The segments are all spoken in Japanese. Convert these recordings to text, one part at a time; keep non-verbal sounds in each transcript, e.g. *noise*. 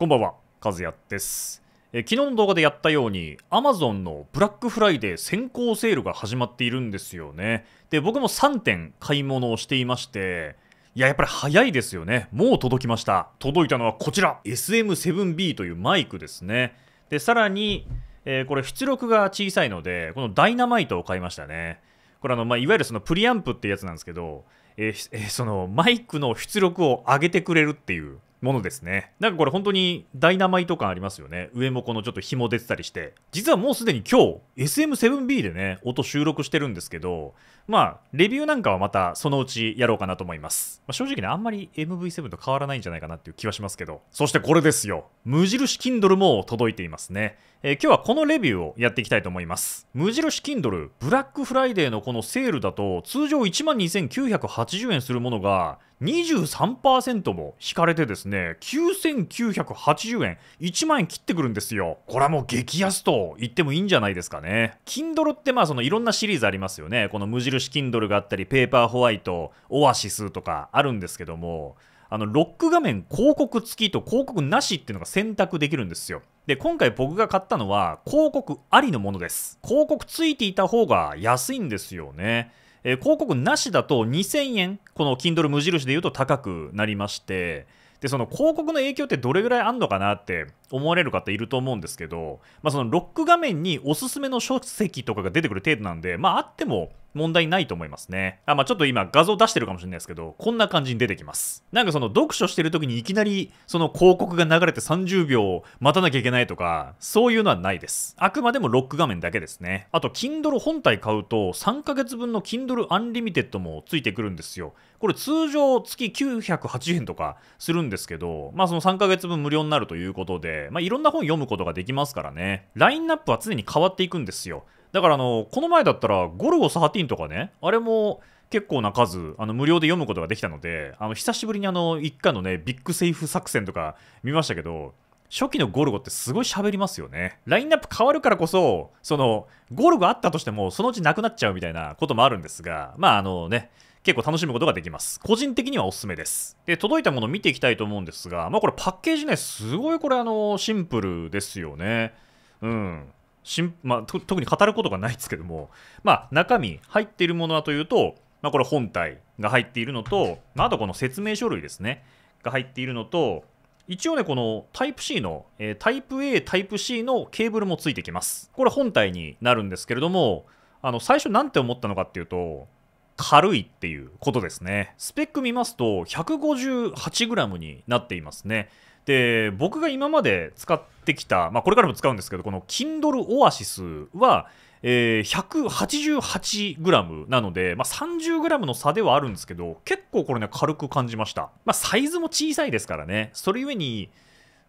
こんばんは、かずやです。え昨日の動画でやったように、Amazon のブラックフライデー先行セールが始まっているんですよね。で、僕も3点買い物をしていまして、いや、やっぱり早いですよね。もう届きました。届いたのはこちら。SM7B というマイクですね。で、さらに、えー、これ出力が小さいので、このダイナマイトを買いましたね。これあの、まあ、いわゆるそのプリアンプってやつなんですけど、えーえー、そのマイクの出力を上げてくれるっていうものですね。なんかこれ本当にダイナマイト感ありますよね。上もこのちょっと紐出てたりして。実はもうすでに今日 SM7B でね、音収録してるんですけど、まあ、レビューなんかはまたそのうちやろうかなと思います。まあ、正直ね、あんまり MV7 と変わらないんじゃないかなっていう気はしますけど。そしてこれですよ。無印 Kindle も届いていますね。えー、今日はこのレビューをやっていきたいと思います。無印 Kindle、ブラックフライデーのこのセールだと通常12,980円するものが、23%も引かれてですね、9980円、1万円切ってくるんですよ。これはもう激安と言ってもいいんじゃないですかね。Kindle ってまあそのいろんなシリーズありますよね。この無印 Kindle があったり、ペーパーホワイト、オアシスとかあるんですけども、あの、ロック画面広告付きと広告なしっていうのが選択できるんですよ。で、今回僕が買ったのは広告ありのものです。広告ついていた方が安いんですよね。えー、広告なしだと2000円、この Kindle 無印で言うと高くなりまして、で、その広告の影響ってどれぐらいあんのかなって思われる方いると思うんですけど、まあ、そのロック画面におすすめの書籍とかが出てくる程度なんで、まあ、あっても問題ないと思いますね。あ、まあ、ちょっと今画像出してるかもしれないですけど、こんな感じに出てきます。なんかその読書してる時にいきなりその広告が流れて30秒待たなきゃいけないとか、そういうのはないです。あくまでもロック画面だけですね。あと、Kindle 本体買うと3ヶ月分の Kindle Unlimited もついてくるんですよ。これ通常月980円とかするんですけど、まあその3ヶ月分無料になるということで、まあいろんな本読むことができますからね。ラインナップは常に変わっていくんですよ。だからあの、この前だったら、ゴルゴ13とかね、あれも結構な数、あの無料で読むことができたので、あの久しぶりにあの、一家のね、ビッグセーフ作戦とか見ましたけど、初期のゴルゴってすごい喋りますよね。ラインナップ変わるからこそ、その、ゴルゴあったとしても、そのうちなくなっちゃうみたいなこともあるんですが、まああのね、結構楽しむことができます。個人的にはおすすめです。で、届いたもの見ていきたいと思うんですが、まあこれパッケージね、すごいこれあの、シンプルですよね。うん。しん、まあ、特に語ることがないですけども、まあ、中身入っているものはというと、まあ、これ本体が入っているのと、まあ、あとこの説明書類ですねが入っているのと一応ねこのタイプ C の、えー、タイプ A タイプ C のケーブルもついてきますこれ本体になるんですけれどもあの最初何て思ったのかっていうと軽いっていうことですねスペック見ますと 158g になっていますねで僕が今まで使ってきた、まあ、これからも使うんですけどこの Kindle Oasis は、えー、188g なので、まあ、30g の差ではあるんですけど結構これね軽く感じました、まあ、サイズも小さいですからねそれゆえに、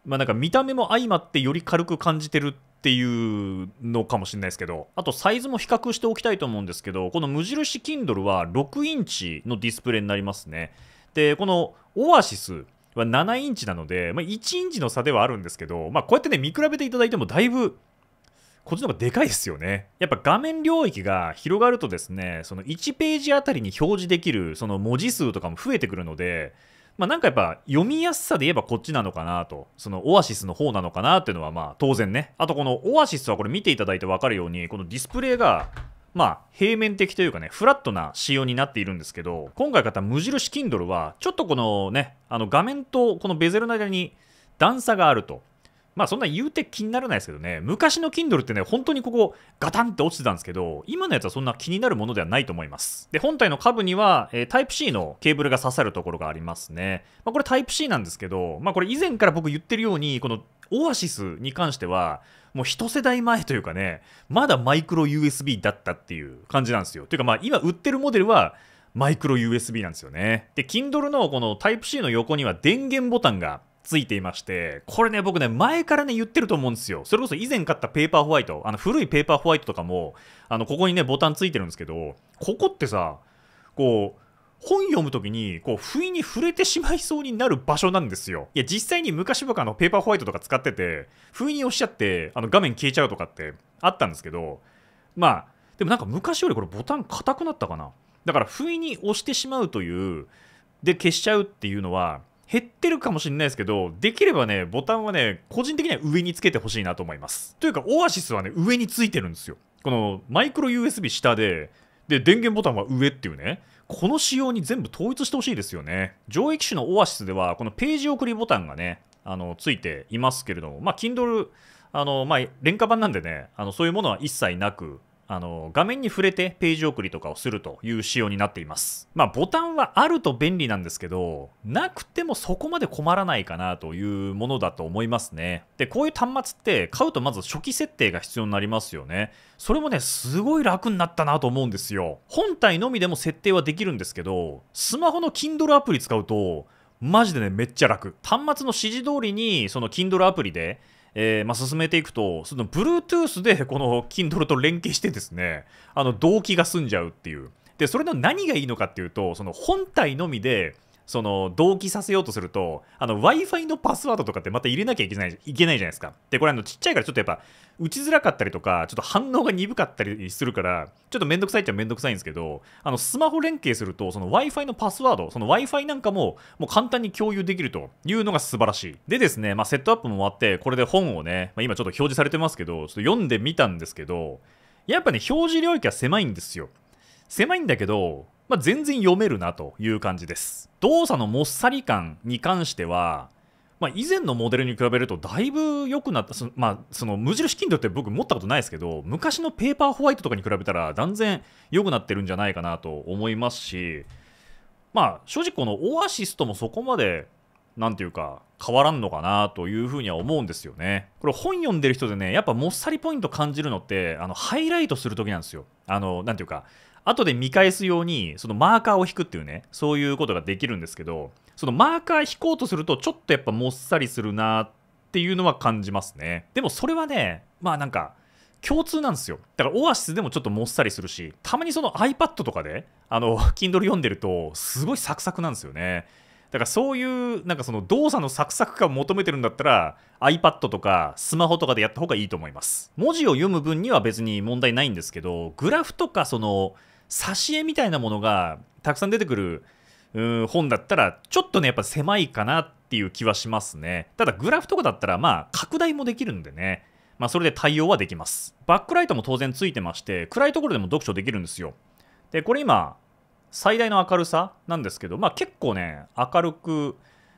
まあ、なんか見た目も相まってより軽く感じてるっていうのかもしれないですけどあとサイズも比較しておきたいと思うんですけどこの無印 Kindle は6インチのディスプレイになりますねでこのオアシスは7インチなので、まあ、1インチの差ではあるんですけど、まあ、こうやってね、見比べていただいてもだいぶ、こっちの方がでかいですよね。やっぱ画面領域が広がるとですね、その1ページあたりに表示できるその文字数とかも増えてくるので、まあ、なんかやっぱ読みやすさで言えばこっちなのかなと、そのオアシスの方なのかなっていうのはまあ当然ね。あとこのオアシスはこれ見ていただいてわかるように、このディスプレイがまあ、平面的というかね、フラットな仕様になっているんですけど、今回買った無印 Kindle は、ちょっとこのね、あの画面とこのベゼルの間に段差があると。まあそんな言うて気にならないですけどね、昔の Kindle ってね、本当にここガタンって落ちてたんですけど、今のやつはそんな気になるものではないと思います。で、本体の下部には、えー、Type-C のケーブルが刺さるところがありますね。まあこれ Type-C なんですけど、まあこれ以前から僕言ってるように、このオアシスに関しては、もう一世代前というかね、まだマイクロ USB だったっていう感じなんですよ。というかまあ今売ってるモデルはマイクロ USB なんですよね。で、Kindle のこの Type-C の横には電源ボタンがついていまして、これね、僕ね、前からね、言ってると思うんですよ。それこそ以前買ったペーパーホワイト、あの古いペーパーホワイトとかも、あの、ここにね、ボタンついてるんですけど、ここってさ、こう、本読むときに、こう、不意に触れてしまいそうになる場所なんですよ。いや、実際に昔僕あの、ペーパーホワイトとか使ってて、不意に押しちゃって、あの、画面消えちゃうとかってあったんですけど、まあ、でもなんか昔よりこれボタン硬くなったかな。だから、不意に押してしまうという、で、消しちゃうっていうのは、減ってるかもしれないですけど、できればね、ボタンはね、個人的には上につけてほしいなと思います。というか、オアシスはね、上についてるんですよ。このマイクロ USB 下で、で、電源ボタンは上っていうね。この仕様に全部統一してほしいですよね。上位機種のオアシスでは、このページ送りボタンがね、あの、ついていますけれども、まあ、Kindle、あの、まあ、廉価版なんでね、あの、そういうものは一切なく、あの、画面に触れてページ送りとかをするという仕様になっています。まあ、ボタンはあると便利なんですけど、なくてもそこまで困らないかなというものだと思いますね。で、こういう端末って買うとまず初期設定が必要になりますよね。それもね、すごい楽になったなと思うんですよ。本体のみでも設定はできるんですけど、スマホの Kindle アプリ使うと、マジでね、めっちゃ楽。端末の指示通りに、その Kindle アプリで、えー、まあ、進めていくと、その Bluetooth でこの Kindle と連携してですね、あの、動機が済んじゃうっていう。で、それの何がいいのかっていうと、その本体のみで、その同期させようとすると、w i f i のパスワードとかってまた入れなきゃいけないいけないじゃないですか。で、これあのちっちゃいからちょっとやっぱ打ちづらかったりとか、ちょっと反応が鈍かったりするから、ちょっとめんどくさいっちゃめんどくさいんですけど、あのスマホ連携すると、その w i f i のパスワード、その w i f i なんかももう簡単に共有できるというのが素晴らしい。でですね、まあ、セットアップも終わって、これで本をね、まあ、今ちょっと表示されてますけど、ちょっと読んでみたんですけど、やっぱね、表示領域は狭いんですよ。狭いんだけど、まあ、全然読めるなという感じです。動作のもっさり感に関しては、まあ、以前のモデルに比べるとだいぶ良くなったその,、まあ、その無印金度って僕持ったことないですけど昔のペーパーホワイトとかに比べたら断然良くなってるんじゃないかなと思いますしまあ正直このオアシスともそこまで何ていうか変わらんのかなというふうには思うんですよねこれ本読んでる人でねやっぱもっさりポイント感じるのってあのハイライトする時なんですよあの何ていうか後で見返すようにそのマーカーを引くっていうねそういうことができるんですけどそのマーカー引こうとするとちょっとやっぱもっさりするなっていうのは感じますねでもそれはねまあなんか共通なんですよだからオアシスでもちょっともっさりするしたまにその iPad とかであの Kindle 読んでるとすごいサクサクなんですよねだからそういうなんかその動作のサクサク感を求めてるんだったら iPad とかスマホとかでやった方がいいと思います文字を読む分には別に問題ないんですけどグラフとかその挿絵みたいなものがたくさん出てくるうん本だったらちょっとねやっぱ狭いかなっていう気はしますねただグラフとかだったらまあ拡大もできるんでねまあそれで対応はできますバックライトも当然ついてまして暗いところでも読書できるんですよでこれ今最大の明るさなんですけどまあ結構ね明るく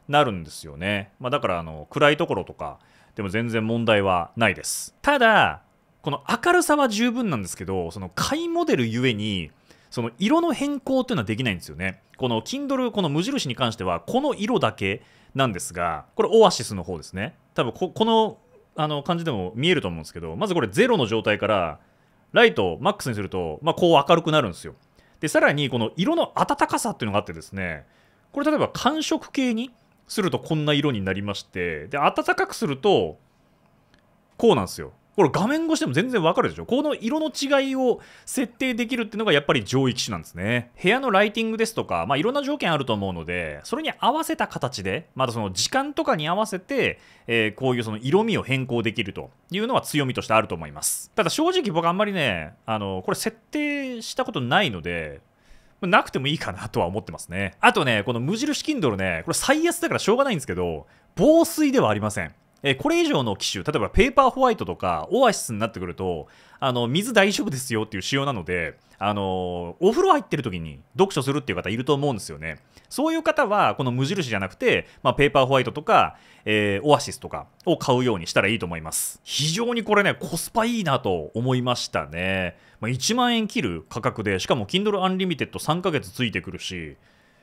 なるんですよね、まあ、だからあの暗いところとかでも全然問題はないですただこの明るさは十分なんですけどその買いモデルゆえにその色の変更っていうのはできないんですよね。この Kindle この無印に関してはこの色だけなんですが、これオアシスの方ですね。多分ここのあの感じでも見えると思うんですけど、まずこれゼロの状態からライトをマックスにすると、まあ、こう明るくなるんですよ。で、さらにこの色の暖かさっていうのがあってですね、これ例えば寒色系にするとこんな色になりまして、で、暖かくするとこうなんですよ。これ画面越しでも全然わかるでしょこの色の違いを設定できるっていうのがやっぱり上位機種なんですね。部屋のライティングですとか、まあいろんな条件あると思うので、それに合わせた形で、またその時間とかに合わせて、えー、こういうその色味を変更できるというのは強みとしてあると思います。ただ正直僕あんまりね、あの、これ設定したことないので、なくてもいいかなとは思ってますね。あとね、この無印 Kindle ね、これ最安だからしょうがないんですけど、防水ではありません。えこれ以上の機種、例えばペーパーホワイトとかオアシスになってくると、あの水大丈夫ですよっていう仕様なので、あのお風呂入ってる時に読書するっていう方いると思うんですよね。そういう方は、この無印じゃなくて、まあ、ペーパーホワイトとか、えー、オアシスとかを買うようにしたらいいと思います。非常にこれね、コスパいいなと思いましたね。まあ、1万円切る価格で、しかも Kindle Unlimited 3ヶ月ついてくるし、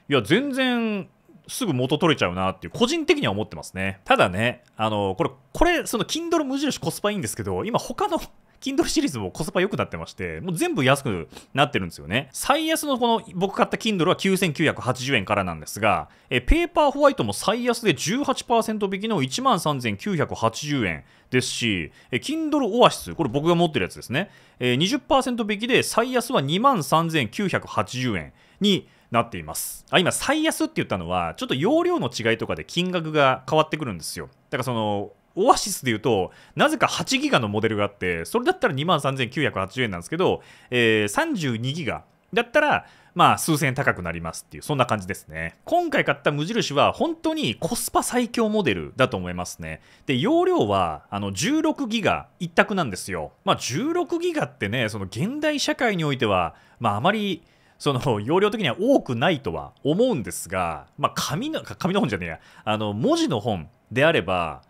いや、全然すぐ元取れちゃうなっていう、個人的には思ってますね。ただね、あの、これ、これ、その Kindle 無印コスパいいんですけど、今他の *laughs* Kindle シリーズもコスパ良くなってまして、もう全部安くなってるんですよね。最安のこの僕買った Kindle は9980円からなんですが、えペーパーホワイトも最安で18%引きの13980円ですし、キ Kindle ス。これ僕が持ってるやつですね。え20%引きで最安は23980円に、なっています。あ今、最安って言ったのは、ちょっと容量の違いとかで金額が変わってくるんですよ。だからその、オアシスで言うと、なぜか8ギガのモデルがあって、それだったら23,980円なんですけど、えー、32ギガだったら、まあ、数千円高くなりますっていう、そんな感じですね。今回買った無印は、本当にコスパ最強モデルだと思いますね。で、容量は、あの、16ギガ一択なんですよ。まあ、16ギガってね、その現代社会においては、まあ、あまり、その容量的には多くないとは思うんですが、まあ、紙の紙の本じゃねえやあの文字の本であれば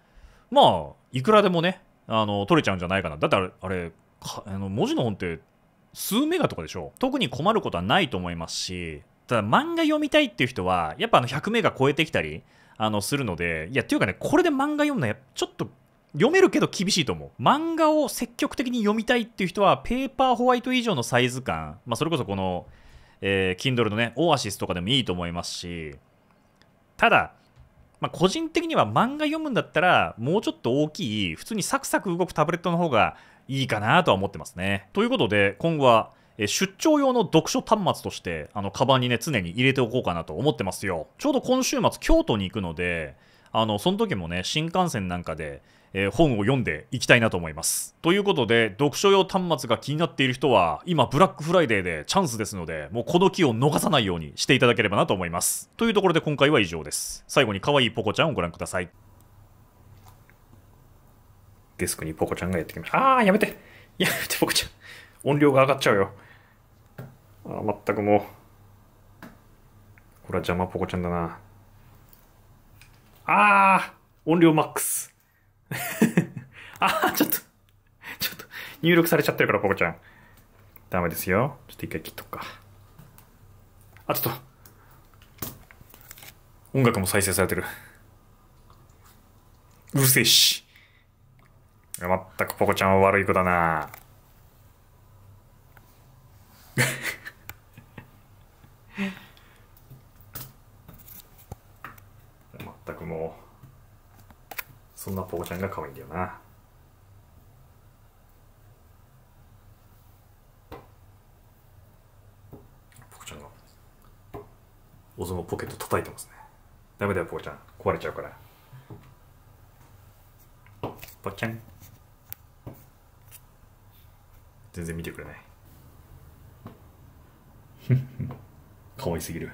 まあいくらでもねあの取れちゃうんじゃないかなだってあれあの文字の本って数メガとかでしょ特に困ることはないと思いますしただ漫画読みたいっていう人はやっぱあの100メガ超えてきたりあのするのでいやっていうかねこれで漫画読むのはちょっと読めるけど厳しいと思う漫画を積極的に読みたいっていう人はペーパーホワイト以上のサイズ感、まあ、それこそこのえー、Kindle のね、オアシスとかでもいいと思いますし、ただ、まあ、個人的には漫画読むんだったら、もうちょっと大きい、普通にサクサク動くタブレットの方がいいかなとは思ってますね。ということで、今後は、出張用の読書端末として、あの、カバンにね、常に入れておこうかなと思ってますよ。ちょうど今週末、京都に行くので、あの、その時もね、新幹線なんかで、えー、本を読んでいきたいなと思います。ということで、読書用端末が気になっている人は、今ブラックフライデーでチャンスですので、もうこの機を逃さないようにしていただければなと思います。というところで今回は以上です。最後に可愛いポコちゃんをご覧ください。デスクにポコちゃんがやってきました。あー、やめてやめて、ポコちゃん。音量が上がっちゃうよ。あ、まったくもう。これは邪魔ポコちゃんだな。あー、音量マックス。あ、ちょっと、ちょっと、入力されちゃってるから、ポコちゃん。ダメですよ。ちょっと一回切っとくか。あ、ちょっと。音楽も再生されてる。うるせえし。まったくポコちゃんは悪い子だなまったくもう、そんなポコちゃんが可愛いんだよな。オズモポケット叩いてますねダメだよポケちゃん壊れちゃうからバキャン全然見てくれない可愛すぎる